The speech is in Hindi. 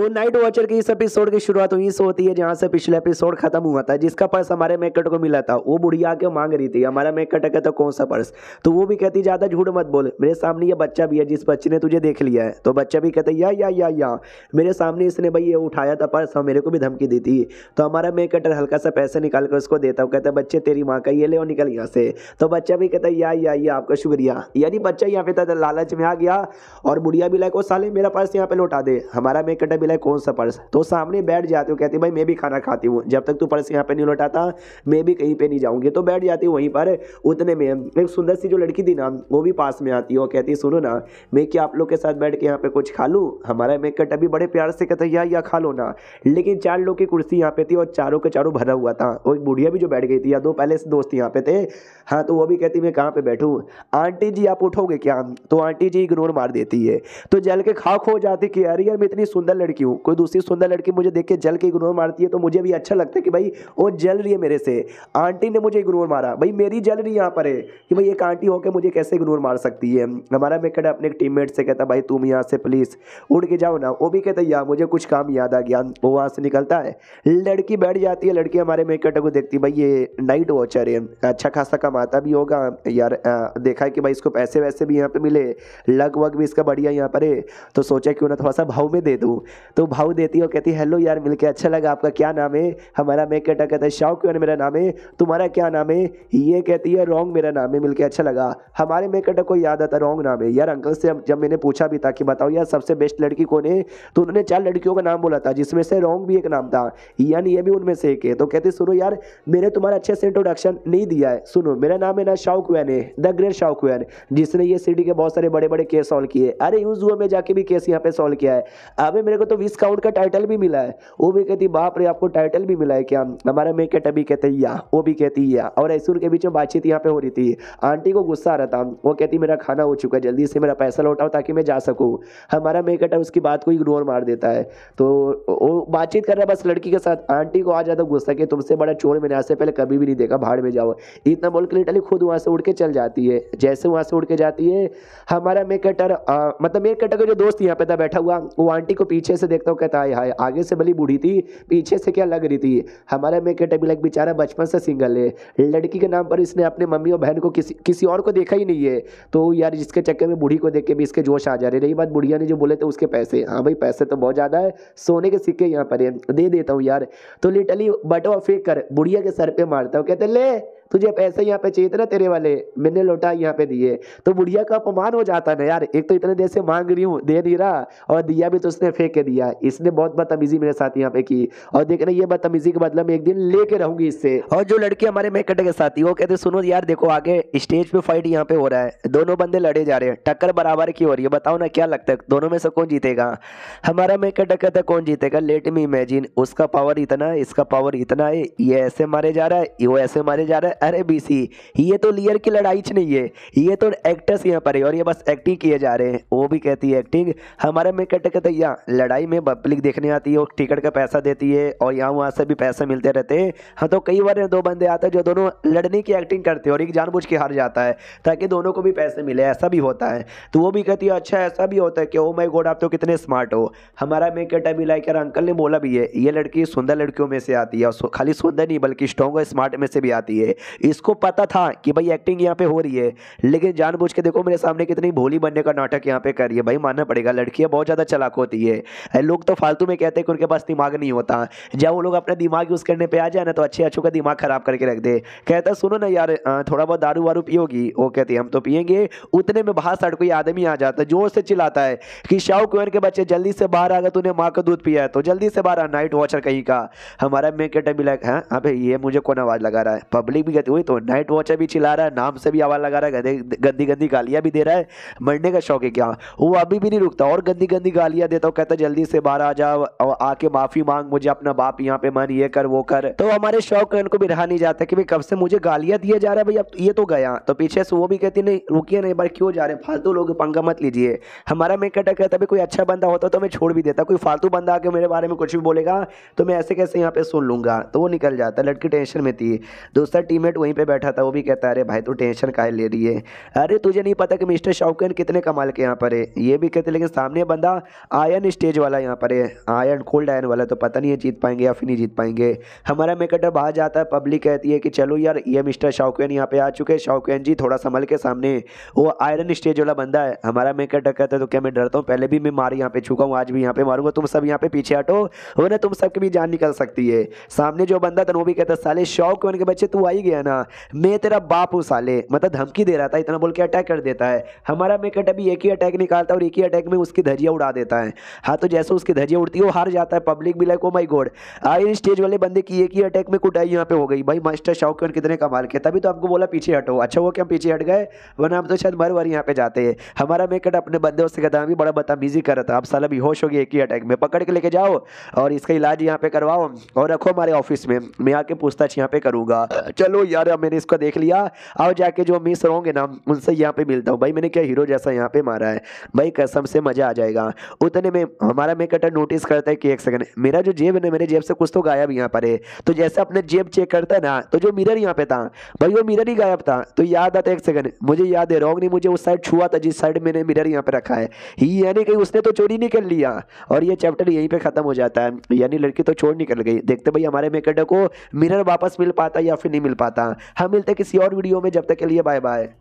तो नाइट वॉचर की इस एपिसोड की शुरुआत वहीं से होती है जहाँ से पिछला एपिसोड खत्म हुआ था जिसका पर्स हमारे मेकट को मिला था वो बुढ़िया के मांग रही थी हमारा मेकट है तो कौन सा पर्स तो वो भी कहती ज़्यादा झूठ मत बोल मेरे सामने ये बच्चा भी है जिस बच्चे ने तुझे देख लिया है तो बच्चा भी कहता या या या या मेरे सामने इसने भाई ये उठाया था पर्स और मेरे को भी धमकी दी थी तो हमारा मेकट हल्का सा पैसे निकाल कर उसको देता हूँ कहता बच्चे तेरी माँ का ये ले निकल यहाँ से तो बच्चा भी कहता या या या आपका शुक्रिया यानी बच्चा यहाँ पे था लालच में आ गया और बुढ़िया भी लाइक वो साले मेरा पर्स यहाँ पे लौटा दे हमारा मेकट कटर मिला है कौन सा पर्स तो सामने बैठ जाते हो कहते भाई मैं भी खाना खाती हूँ जब तक तू पर्स यहाँ पे नहीं लौटाता मैं भी कहीं पे नहीं जाऊँगी तो बैठ जाती हूँ वहीं पर उतने में एक सुंदर सी जो लड़की थी ना वो भी पास में आती है और कहती सुनो ना मैं क्या आप लोग के साथ बैठ के यहाँ पे कुछ खा लूँ हमारा मेकअट अभी बड़े प्यार से कहता यार या खा लो ना लेकिन चार लोग की कुर्सी यहाँ पे थी और चारों के चारों भरा हुआ था और एक बुढ़िया भी जो बैठ गई थी या दो पहले से दोस्त यहाँ पे थे हाँ तो वो भी कहती मैं कहाँ पर बैठूँ आंटी जी आप उठोगे क्या तो आंटी जी इग्नोर मार देती है तो जल के खाक हो जाती कि यार यार मैं इतनी सुंदर लड़की लड़की हूँ कोई दूसरी सुंदर लड़की मुझे देख के जल के इग्नोर मारती है तो मुझे भी अच्छा लगता है कि भाई वो जल रही है मेरे से आंटी ने मुझे इग्नोर मारा भाई मेरी जल रही यहाँ पर है कि भाई एक आंटी होकर मुझे कैसे इग्नोर मार सकती है हमारा मेकड अपने एक टीम से कहता भाई तुम यहाँ से प्लीज़ उड़ के जाओ ना वो भी कहता यार मुझे कुछ काम याद आ गया वो वहाँ से निकलता है लड़की बैठ जाती है लड़की हमारे मेकअट को देखती भाई ये नाइट वॉचर है अच्छा खासा कमाता भी होगा यार देखा है कि भाई इसको पैसे वैसे भी यहाँ पे मिले लग वग भी इसका बढ़िया यहाँ पर है तो सोचा क्यों ना थोड़ा सा भाव में दे दूँ तो भाव देती है कहती है हेलो यार मिलके अच्छा लगा आपका क्या नाम है हमारा मैं कहता कहता है क्यों मेरा नाम है तुम्हारा क्या नाम है ये कहती है रॉन्ग मेरा नाम है मिलके अच्छा लगा हमारे मैं कहता को याद आता रॉन्ग नाम है यार अंकल से जब मैंने पूछा भी था कि बताओ यार सबसे बेस्ट लड़की कौन है तो उन्होंने चार लड़कियों का नाम बोला था जिसमें से रॉन्ग भी एक नाम था यानी ये भी उनमें से एक है तो कहती सुनो यार मैंने तुम्हारा अच्छे से इंट्रोडक्शन नहीं दिया है सुनो मेरा नाम है ना शाहक्यून है द ग्रेट शाहक्यून जिसने ये सिटी के बहुत सारे बड़े बड़े केस सॉल्व किए अरे यूज हुआ में जाके भी केस यहाँ पे सॉल्व किया है अभी मेरे को तो विस काउंट का टाइटल भी मिला है वो भी कहती बाप रे आपको टाइटल भी मिला है क्या हमारा मे कैट अभी कहते या वो भी कहती या और ऐसे के बीच में बातचीत यहाँ पे हो रही थी आंटी को गुस्सा आ रहा था वो कहती मेरा खाना हो चुका है जल्दी से मेरा पैसा लौटाओ ताकि मैं जा सकूँ हमारा मे कैट उसकी बात को इग्नोर मार देता है तो वो बातचीत कर रहा है बस लड़की के साथ आंटी को आ जाता गुस्सा कि तुमसे बड़ा चोर मैंने आज से पहले कभी भी नहीं देखा भाड़ में जाओ इतना बोल के लिटली खुद वहाँ से उड़ के चल जाती है जैसे वहाँ से उड़ के जाती है हमारा मे कटर मतलब मे कटर का जो दोस्त यहाँ पे था बैठा हुआ वो आंटी को पीछे से देखता हूँ कहता है हाय आगे से भली बूढ़ी थी पीछे से क्या लग रही थी हमारा मेकेट अभी लग बेचारा बचपन से सिंगल है लड़की के नाम पर इसने अपने मम्मी और बहन को किसी किसी और को देखा ही नहीं है तो यार जिसके चक्कर में बूढ़ी को देख के भी इसके जोश आ जा रहे रही बात बुढ़िया ने जो बोले थे उसके पैसे हाँ भाई पैसे तो बहुत ज़्यादा है सोने के सिक्के यहाँ पर है दे देता हूँ यार तो लिटली बटो फेंक कर बुढ़िया के सर पर मारता हूँ कहते ले तुझे पैसे यहाँ पे चाहिए थे ना तेरे वाले मैंने लौटा यहाँ पे दिए तो बुढ़िया का अपमान हो जाता ना यार एक तो इतने देर से मांग रही हूँ दे नहीं रहा और दिया भी तो उसने फेंक के दिया इसने बहुत बदतमीजी मेरे साथ यहाँ पे की और देख रहे ये बदतमीजी के बदला मैं एक दिन लेके रहूंगी इससे और जो लड़की हमारे मेकटे के साथी वो कहते सुनो यार देखो आगे स्टेज पे फाइट यहाँ पे हो रहा है दोनों बंदे लड़े जा रहे हैं टक्कर बराबर की हो रही है बताओ ना क्या लगता है दोनों में से कौन जीतेगा हमारा मेकट कहता कौन जीतेगा लेट मी इमेजिन उसका पावर इतना है इसका पावर इतना है ये ऐसे मारे जा रहा है वो ऐसे मारे जा रहा है अरे बीसी ये तो लियर की लड़ाई नहीं है ये तो एक्टर्स यहाँ पर है और ये बस एक्टिंग किए जा रहे हैं वो भी कहती है एक्टिंग हमारे में कट कहते यहाँ लड़ाई में पब्लिक देखने आती है और टिकट का पैसा देती है और यहाँ वहाँ से भी पैसे मिलते रहते हैं हाँ तो कई बार दो बंदे आते हैं जो दोनों लड़ने की एक्टिंग करते हैं और एक जानबूझ के हार जाता है ताकि दोनों को भी पैसे मिले ऐसा भी होता है तो वो भी कहती है अच्छा ऐसा भी होता है कि ओ माई गोड आप तो कितने स्मार्ट हो हमारा में कट अभी लाइक अंकल ने बोला भी है ये लड़की सुंदर लड़कियों में से आती है और खाली सुंदर नहीं बल्कि स्ट्रॉन्ग और स्मार्ट में से भी आती है इसको पता था कि भाई एक्टिंग यहाँ पे हो रही है लेकिन जानबूझ के देखो मेरे सामने कितनी भोली बनने का नाटक यहाँ पे कर रही है भाई मानना पड़ेगा लड़कियाँ बहुत ज़्यादा चलाक होती है लोग तो फालतू में कहते हैं कि उनके पास दिमाग नहीं होता जब वो लोग अपना दिमाग यूज़ करने पर आ जाए ना तो अच्छे अच्छों का दिमाग ख़राब करके रख दे कहता सुनो ना यार थोड़ा बहुत दारू वारू पियोगी वो कहती हम तो पियेंगे उतने में बाहर सड़क कोई आदमी आ जाता है जोर से चिल्लाता है कि शाह कुंवर के बच्चे जल्दी से बाहर आ गए तूने माँ का दूध पिया है तो जल्दी से बाहर आ नाइट वॉचर कहीं का हमारा मेकेट अभी लाइक है अबे ये मुझे कौन आवाज़ लगा रहा है पब्लिक भी दिक्कत हुई तो नाइट वॉचर भी चिल्ला रहा है नाम से भी आवाज़ लगा रहा है गंदी गंदी गंदी गालियाँ भी दे रहा है मरने का शौक है क्या वो अभी भी नहीं रुकता और गंदी गंदी गालियाँ देता हूँ कहता जल्दी से बाहर आ जा और आके माफ़ी मांग मुझे अपना बाप यहाँ पे मन ये कर वो कर तो हमारे शौक को भी रहा नहीं जाता कि भाई कब से मुझे गालियाँ दिए जा रहा है भाई अब ये तो गया तो पीछे से वो भी कहती नहीं रुकी नहीं बार क्यों जा रहे हैं फालतू लोग पंगा मत लीजिए हमारा मैं कटा कहता भाई कोई अच्छा बंदा होता तो मैं छोड़ भी देता कोई फालतू बंदा आके मेरे बारे में कुछ भी बोलेगा तो मैं ऐसे कैसे यहाँ पे सुन लूंगा तो वो निकल जाता लड़की टेंशन में थी दूसरा टीम टीममेट वहीं पे बैठा था वो भी कहता है अरे भाई तू टेंशन का ले रही है अरे तुझे नहीं पता कि मिस्टर शौकन कितने कमाल के यहाँ पर है ये भी कहते लेकिन सामने बंदा आयन स्टेज वाला यहाँ पर है आयन कोल्ड आयन वाला तो पता नहीं है जीत पाएंगे या फिर नहीं जीत पाएंगे हमारा मेकटर बाहर जाता है पब्लिक कहती है कि चलो यार ये मिस्टर शौकन यहाँ पे आ चुके हैं शौकन जी थोड़ा संभल के सामने वो आयरन स्टेज वाला बंदा है हमारा मेकटर कहता है तो क्या मैं डरता हूँ पहले भी मैं मार यहाँ पे छूका हूँ आज भी यहाँ पे मारूंगा तुम सब यहाँ पे पीछे हटो वो तुम सबकी भी जान निकल सकती है सामने जो बंदा था वो भी कहता साले शौक बन के बच्चे तू आई गया ना मैं तेरा बाप हूँ साले मतलब धमकी दे रहा था इतना बोल के अटैक कर देता है हमारा मेकट अभी एक ही अटैक निकालता है और एक ही अटैक में उसकी धजिया उड़ा देता है हाँ तो जैसे उसकी धजिया उड़ती है वो हार जाता है पब्लिक भी लाइक ओ माई गोड आए स्टेज वाले बंदे की एक ही अटैक में कुटाई यहाँ पे हो गई भाई मास्टर शौक कितने कमाल के तभी तो आपको बोला पीछे हटो अच्छा वो क्या पीछे हट गए वरना हम तो शायद मर वर यहाँ पे जाते हैं हमारा मेकट अपने बंदे उससे कहता भी बड़ा बदतमीजी कर रहा था अब साल अभी होश हो गया एक ही अटैक में पकड़ के लेके जाओ और इसका इलाज यहाँ पे करवाओ और रखो हमारे ऑफिस में मैं आके पूछताछ यहाँ पे करूँगा चलो लो यार मैंने इसको देख लिया आओ जाके जो मिस होंगे ना उनसे यहाँ पे मिलता हूँ भाई मैंने क्या हीरो जैसा यहाँ पे मारा है भाई कसम से मज़ा आ जाएगा उतने में हमारा मेक कटर नोटिस करता है कि एक सेकंड मेरा जो जेब है ना मेरे जेब से कुछ तो गायब यहाँ पर है तो जैसे अपने जेब चेक करता है ना तो जो मिरर यहाँ पे था भाई वो मिरर ही गायब था तो याद आता एक सेकंड मुझे याद है रॉन्ग नहीं मुझे उस साइड छुआ था जिस साइड मैंने मिरर यहाँ पे रखा है यानी कहीं उसने तो चोरी नहीं कर लिया और ये चैप्टर यहीं पर ख़त्म हो जाता है यानी लड़की तो चोर निकल गई देखते भाई हमारे मेकटर को मिरर वापस मिल पाता या फिर नहीं मिल पाता पाता हम मिलते किसी और वीडियो में जब तक के लिए बाय बाय